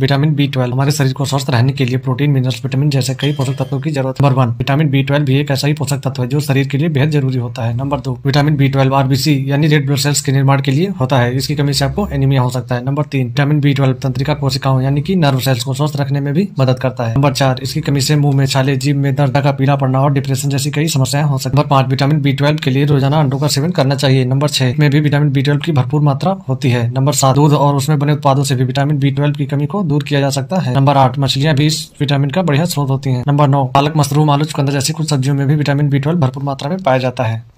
vitamin B twelve हमारे शरीर को स्वस्थ रहने के लिए प्रोटीन मिनरल्स विटामिन जैसे कई पोषक तत्वों की जरूरत number one vitamin B twelve भी एक ऐसा ही पोषक तत्व है जो शरीर के लिए बेहद जरूरी होता है नंबर दो विटामिन बी ट्वेल्व आरबीसी यानी रेड ब्लड सेल्स के निर्माण के लिए होता है इसकी कमी से आपको एनीमिया हो सकता है नंबर तीन विटामिन बी ट्वेल्व तंत्रिका कोशिकाओं यानी कि नर्व सेल्स को स्वस्थ रखने में भी मदद करता है नंबर चार इसकी कमी से मुंह में छाले जीभ में दर्द का पीला पड़ना और डिप्रेशन जैसी कई समस्याएं हो सकती है नंबर पांच विटामिन बी ट्वेल्व के लिए रोजाना अंडों का सेवन करना चाहिए नंबर छह में भी विटामिन बी ट्वेल्व की भरपूर मात्रा होती है नंबर सात दूध और उसमें बने उत्पादों से भी विटामिन बी ट्वेल्व की कमी को दूर किया जा सकता है नंबर आठ मछलियाँ भी विटामिन का बढ़िया स्रोत होती है नंबर नौ पालक मशरूम आलू चुकंदर जैसी कुछ सब्जियों में भी विटामिन बी भरपूर मात्रा में पाया जाता है